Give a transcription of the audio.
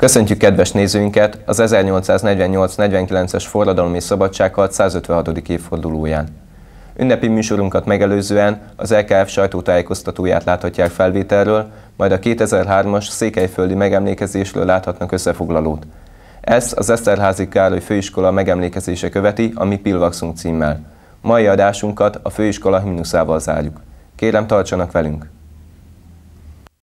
Köszöntjük kedves nézőinket az 1848-49-es forradalom és szabadságharc 156. évfordulóján. Ünnepi műsorunkat megelőzően az LKF sajtótájékoztatóját láthatják felvételről, majd a 2003-as székelyföldi megemlékezésről láthatnak összefoglalót. Ez az Eszterházi Károly Főiskola megemlékezése követi a Mi Pilvaxunk címmel. Mai adásunkat a főiskola himnuszával zárjuk. Kérem tartsanak velünk!